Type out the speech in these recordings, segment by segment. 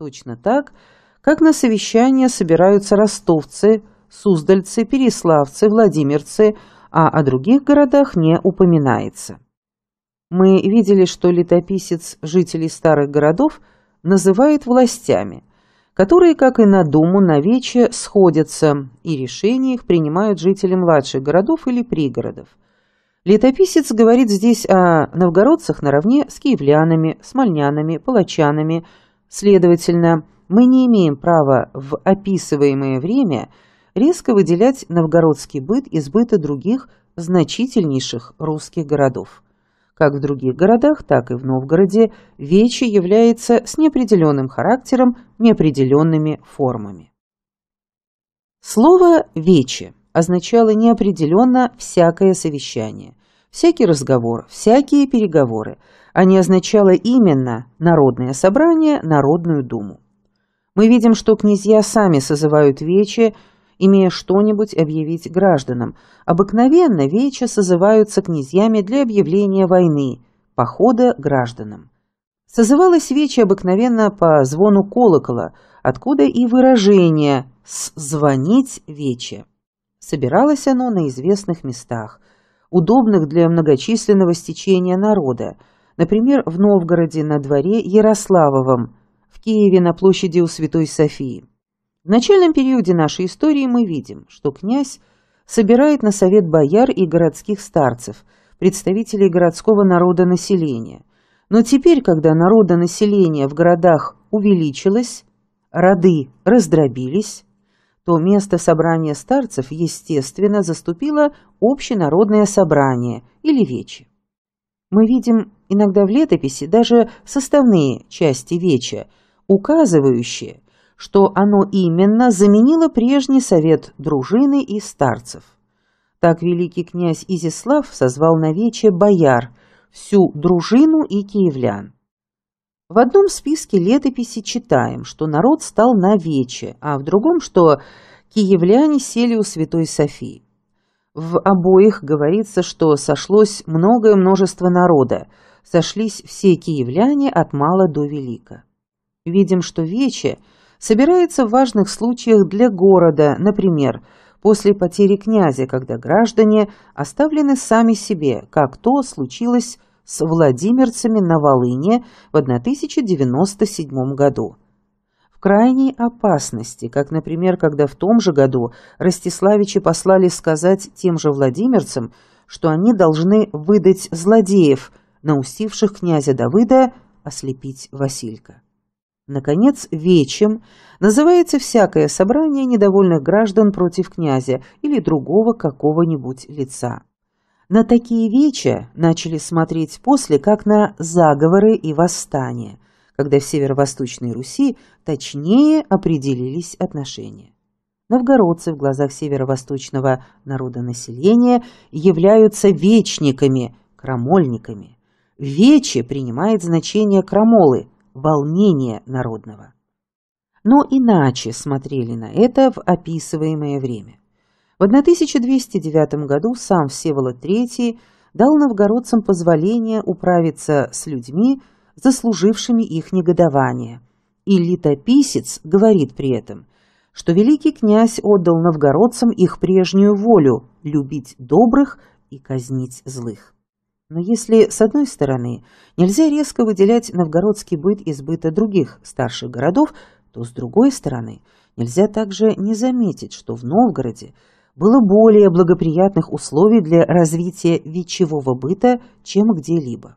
Точно так, как на совещание собираются ростовцы, суздальцы, переславцы, владимирцы, а о других городах не упоминается. Мы видели, что летописец жителей старых городов называет властями, которые, как и на Думу, на Вече сходятся, и решения их принимают жители младших городов или пригородов. Летописец говорит здесь о новгородцах наравне с киевлянами, смольнянами, палачанами – Следовательно, мы не имеем права в описываемое время резко выделять новгородский быт из быта других значительнейших русских городов. Как в других городах, так и в Новгороде вече является с неопределенным характером, неопределенными формами. Слово "вече" означало неопределенно всякое совещание, всякий разговор, всякие переговоры – а не означало именно «народное собрание», «народную думу». Мы видим, что князья сами созывают вече, имея что-нибудь объявить гражданам. Обыкновенно вече созываются князьями для объявления войны, похода гражданам. Созывалось вече обыкновенно по звону колокола, откуда и выражение «звонить вече». Собиралось оно на известных местах, удобных для многочисленного стечения народа – например, в Новгороде на дворе Ярославовом, в Киеве на площади у Святой Софии. В начальном периоде нашей истории мы видим, что князь собирает на совет бояр и городских старцев, представителей городского народа населения. Но теперь, когда народа населения в городах увеличилось, роды раздробились, то место собрания старцев, естественно, заступило общенародное собрание или вечи. Мы видим Иногда в летописи даже составные части Веча, указывающие, что оно именно заменило прежний совет дружины и старцев. Так великий князь Изислав созвал на Вече бояр, всю дружину и киевлян. В одном списке летописи читаем, что народ стал на Вече, а в другом, что киевляне сели у Святой Софии. В обоих говорится, что сошлось многое множество народа – сошлись все киевляне от мала до велика. Видим, что Вече собирается в важных случаях для города, например, после потери князя, когда граждане оставлены сами себе, как то случилось с владимирцами на Волыне в 1097 году. В крайней опасности, как, например, когда в том же году Ростиславичи послали сказать тем же владимирцам, что они должны выдать злодеев – на усивших князя Давыда ослепить Василька. Наконец, вечем называется всякое собрание недовольных граждан против князя или другого какого-нибудь лица. На такие вечи начали смотреть после, как на заговоры и восстания, когда в северо-восточной Руси точнее определились отношения. Новгородцы в глазах северо-восточного народонаселения являются вечниками, крамольниками вече принимает значение крамолы – волнения народного. Но иначе смотрели на это в описываемое время. В 1209 году сам Всеволод III дал новгородцам позволение управиться с людьми, заслужившими их негодование. И летописец говорит при этом, что великий князь отдал новгородцам их прежнюю волю – любить добрых и казнить злых. Но если, с одной стороны, нельзя резко выделять новгородский быт из быта других старших городов, то, с другой стороны, нельзя также не заметить, что в Новгороде было более благоприятных условий для развития вечевого быта, чем где-либо.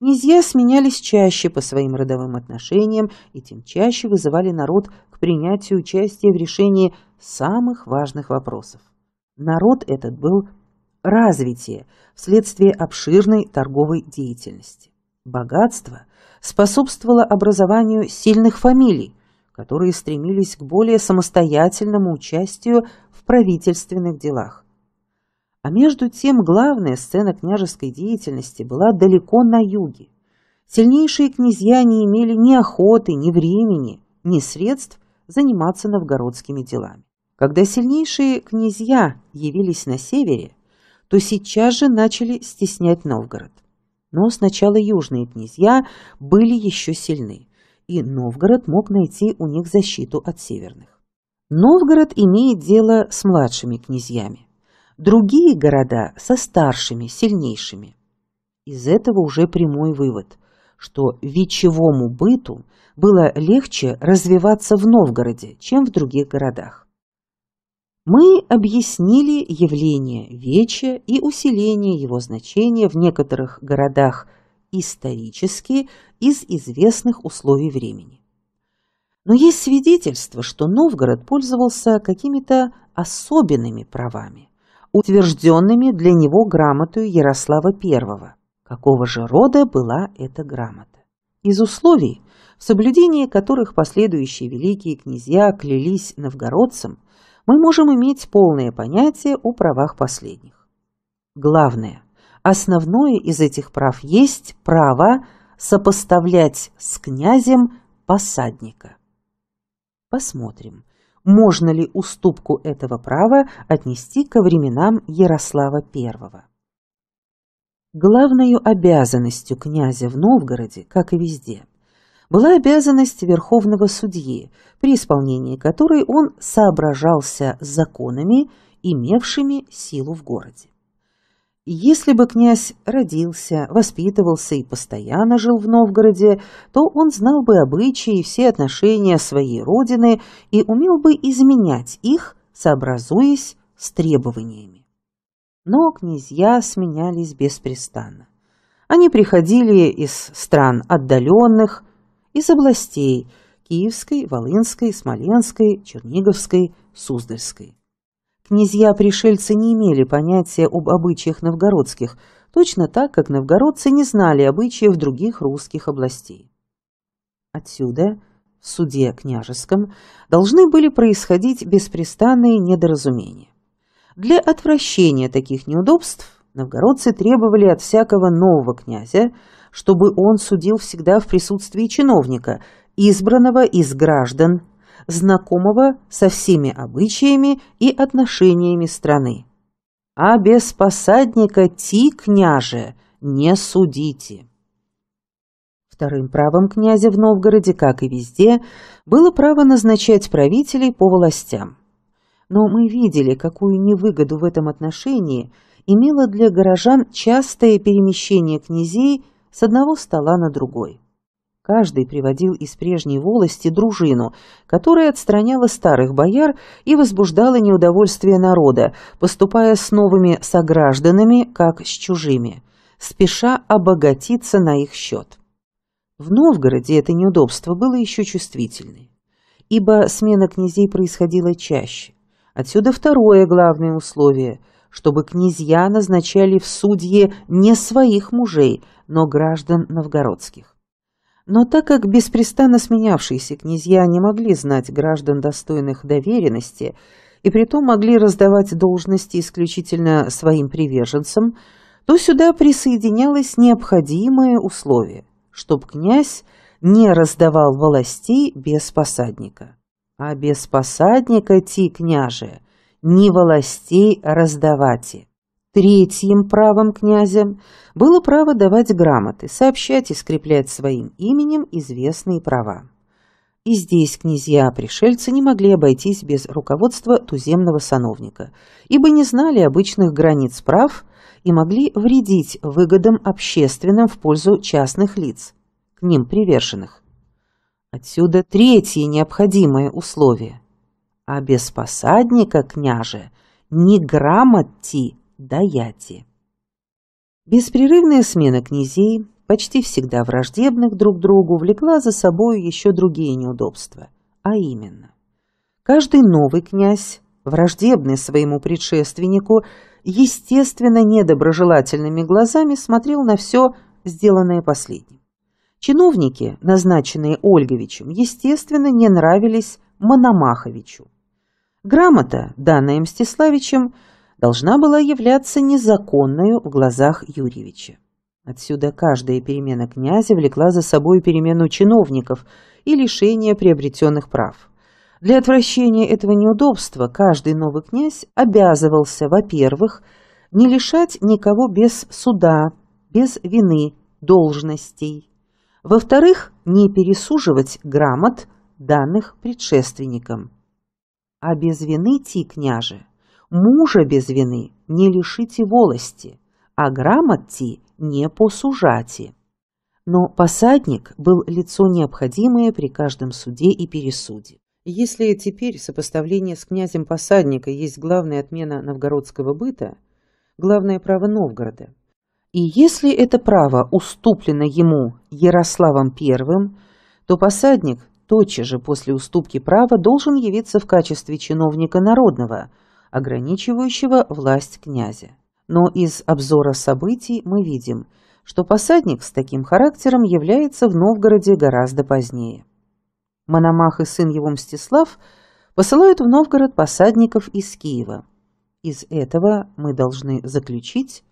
Князья сменялись чаще по своим родовым отношениям и тем чаще вызывали народ к принятию участия в решении самых важных вопросов. Народ этот был развитие вследствие обширной торговой деятельности. Богатство способствовало образованию сильных фамилий, которые стремились к более самостоятельному участию в правительственных делах. А между тем главная сцена княжеской деятельности была далеко на юге. Сильнейшие князья не имели ни охоты, ни времени, ни средств заниматься новгородскими делами. Когда сильнейшие князья явились на севере, то сейчас же начали стеснять Новгород. Но сначала южные князья были еще сильны, и Новгород мог найти у них защиту от северных. Новгород имеет дело с младшими князьями, другие города со старшими, сильнейшими. Из этого уже прямой вывод, что вечевому быту было легче развиваться в Новгороде, чем в других городах. Мы объяснили явление веча и усиление его значения в некоторых городах исторически из известных условий времени. Но есть свидетельство, что Новгород пользовался какими-то особенными правами, утвержденными для него грамотой Ярослава I. Какого же рода была эта грамота? Из условий, в соблюдении которых последующие великие князья клялись новгородцам, мы можем иметь полное понятие о правах последних. Главное, основное из этих прав есть право сопоставлять с князем посадника. Посмотрим, можно ли уступку этого права отнести ко временам Ярослава I. Главной обязанностью князя в Новгороде, как и везде, была обязанность верховного судьи, при исполнении которой он соображался с законами, имевшими силу в городе. Если бы князь родился, воспитывался и постоянно жил в Новгороде, то он знал бы обычаи и все отношения своей родины и умел бы изменять их, сообразуясь с требованиями. Но князья сменялись беспрестанно. Они приходили из стран отдаленных, из областей Киевской, Волынской, Смоленской, Черниговской, Суздальской. Князья-пришельцы не имели понятия об обычаях новгородских, точно так, как новгородцы не знали обычаев других русских областей. Отсюда в суде княжеском должны были происходить беспрестанные недоразумения. Для отвращения таких неудобств новгородцы требовали от всякого нового князя чтобы он судил всегда в присутствии чиновника, избранного из граждан, знакомого со всеми обычаями и отношениями страны. А без посадника ти, княже, не судите. Вторым правом князя в Новгороде, как и везде, было право назначать правителей по властям. Но мы видели, какую невыгоду в этом отношении имело для горожан частое перемещение князей – с одного стола на другой. Каждый приводил из прежней волости дружину, которая отстраняла старых бояр и возбуждала неудовольствие народа, поступая с новыми согражданами, как с чужими, спеша обогатиться на их счет. В Новгороде это неудобство было еще чувствительнее, ибо смена князей происходила чаще. Отсюда второе главное условие – чтобы князья назначали в судье не своих мужей, но граждан новгородских. Но так как беспрестанно сменявшиеся князья не могли знать граждан достойных доверенности и притом могли раздавать должности исключительно своим приверженцам, то сюда присоединялось необходимое условие, чтоб князь не раздавал властей без посадника. А без посадника ти, княже, ни властей раздавати. Третьим правом князя было право давать грамоты, сообщать и скреплять своим именем известные права. И здесь князья-пришельцы не могли обойтись без руководства туземного сановника, ибо не знали обычных границ прав и могли вредить выгодам общественным в пользу частных лиц, к ним приверженных. Отсюда третье необходимое условие – а без посадника, княже, ни грамоти даяти. Беспрерывная смена князей, почти всегда враждебных друг другу, влекла за собой еще другие неудобства, а именно. Каждый новый князь, враждебный своему предшественнику, естественно, недоброжелательными глазами смотрел на все, сделанное последним. Чиновники, назначенные Ольговичем, естественно, не нравились Мономаховичу. Грамота, данная Мстиславичем, должна была являться незаконной в глазах Юрьевича. Отсюда каждая перемена князя влекла за собой перемену чиновников и лишение приобретенных прав. Для отвращения этого неудобства каждый новый князь обязывался, во-первых, не лишать никого без суда, без вины, должностей. Во-вторых, не пересуживать грамот, данных предшественникам. А без вины ти, княже, мужа без вины не лишите волости, а грамот ти не посужати. Но посадник был лицо необходимое при каждом суде и пересуде. Если теперь сопоставление с князем посадника есть главная отмена новгородского быта, главное право Новгорода, и если это право уступлено ему Ярославом I, то посадник тотчас же после уступки права должен явиться в качестве чиновника народного, ограничивающего власть князя. Но из обзора событий мы видим, что посадник с таким характером является в Новгороде гораздо позднее. Мономах и сын его Мстислав посылают в Новгород посадников из Киева. Из этого мы должны заключить,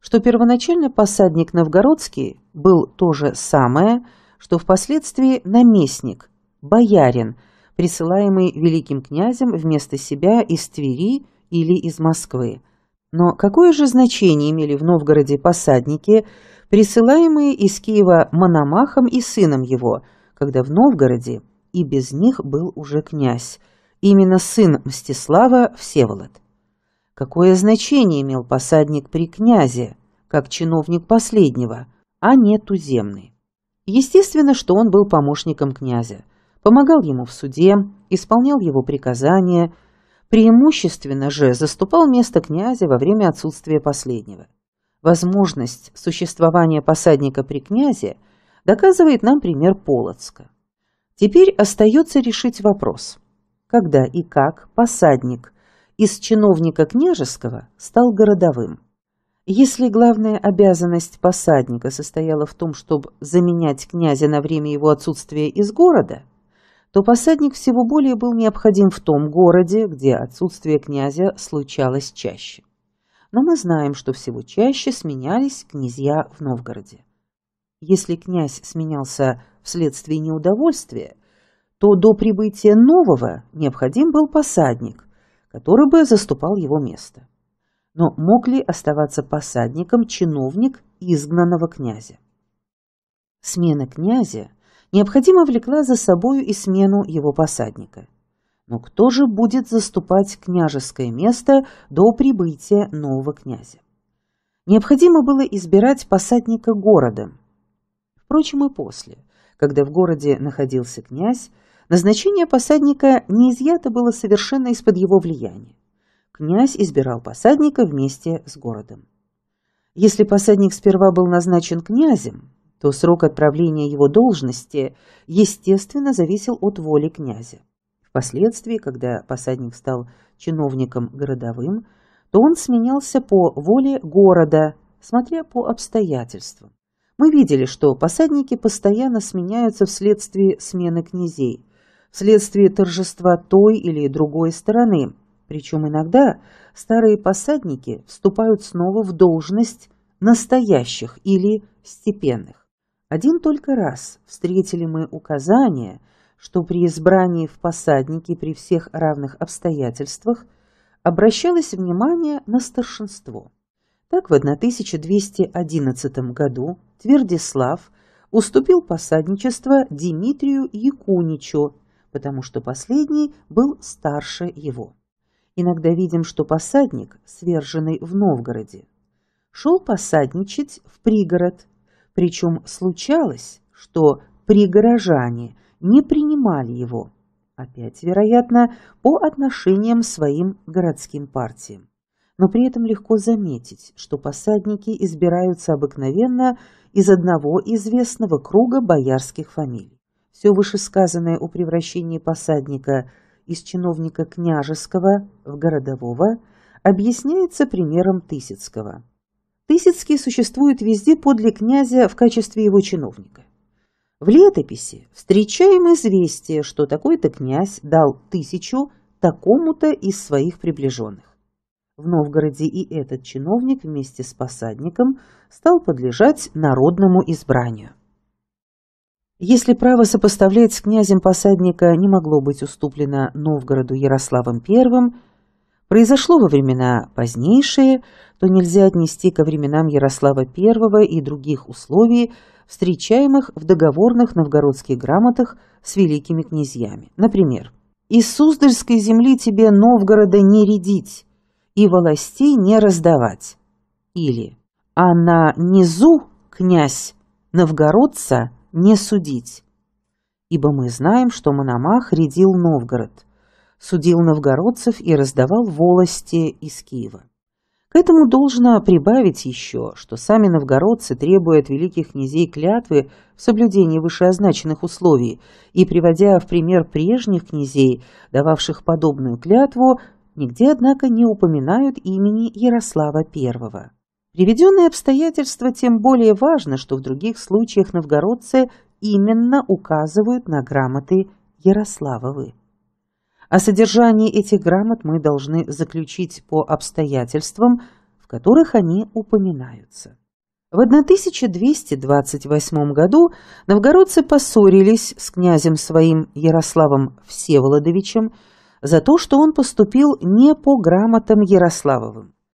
что первоначально посадник новгородский был то же самое, что впоследствии наместник, боярин, присылаемый великим князем вместо себя из Твери или из Москвы. Но какое же значение имели в Новгороде посадники, присылаемые из Киева Мономахом и сыном его, когда в Новгороде и без них был уже князь, именно сын Мстислава Всеволод? Какое значение имел посадник при князе, как чиновник последнего, а не туземный? Естественно, что он был помощником князя помогал ему в суде, исполнял его приказания, преимущественно же заступал место князя во время отсутствия последнего. Возможность существования посадника при князе доказывает нам пример Полоцка. Теперь остается решить вопрос, когда и как посадник из чиновника княжеского стал городовым. Если главная обязанность посадника состояла в том, чтобы заменять князя на время его отсутствия из города – то посадник всего более был необходим в том городе, где отсутствие князя случалось чаще. Но мы знаем, что всего чаще сменялись князья в Новгороде. Если князь сменялся вследствие неудовольствия, то до прибытия нового необходим был посадник, который бы заступал его место. Но мог ли оставаться посадником чиновник изгнанного князя? Смена князя – необходимо влекла за собою и смену его посадника. Но кто же будет заступать княжеское место до прибытия нового князя? Необходимо было избирать посадника города. Впрочем, и после, когда в городе находился князь, назначение посадника не изъято было совершенно из-под его влияния. Князь избирал посадника вместе с городом. Если посадник сперва был назначен князем, то срок отправления его должности, естественно, зависел от воли князя. Впоследствии, когда посадник стал чиновником городовым, то он сменялся по воле города, смотря по обстоятельствам. Мы видели, что посадники постоянно сменяются вследствие смены князей, вследствие торжества той или другой стороны. Причем иногда старые посадники вступают снова в должность настоящих или степенных. Один только раз встретили мы указание, что при избрании в посадники при всех равных обстоятельствах обращалось внимание на старшинство. Так в 1211 году Твердислав уступил посадничество Дмитрию Якуничу, потому что последний был старше его. Иногда видим, что посадник, сверженный в Новгороде, шел посадничать в пригород – причем случалось, что пригорожане не принимали его, опять, вероятно, по отношениям своим городским партиям. Но при этом легко заметить, что посадники избираются обыкновенно из одного известного круга боярских фамилий. Все вышесказанное о превращении посадника из чиновника княжеского в городового объясняется примером Тысяцкого – Тысяцкий существует везде подле князя в качестве его чиновника. В летописи встречаем известие, что такой-то князь дал тысячу такому-то из своих приближенных. В Новгороде и этот чиновник вместе с посадником стал подлежать народному избранию. Если право сопоставлять с князем посадника не могло быть уступлено Новгороду Ярославом Первым, произошло во времена позднейшие, то нельзя отнести ко временам Ярослава I и других условий, встречаемых в договорных новгородских грамотах с великими князьями. Например, «Из Суздальской земли тебе Новгорода не редить, и властей не раздавать». Или «А на низу, князь, новгородца не судить, ибо мы знаем, что Мономах редил Новгород» судил новгородцев и раздавал волости из Киева. К этому должно прибавить еще, что сами новгородцы требуя от великих князей клятвы в соблюдении вышеозначенных условий и, приводя в пример прежних князей, дававших подобную клятву, нигде, однако, не упоминают имени Ярослава I. Приведенные обстоятельства тем более важно, что в других случаях новгородцы именно указывают на грамоты Ярославовы. О содержании этих грамот мы должны заключить по обстоятельствам, в которых они упоминаются. В 1228 году новгородцы поссорились с князем своим Ярославом Всеволодовичем за то, что он поступил не по грамотам Ярославовым.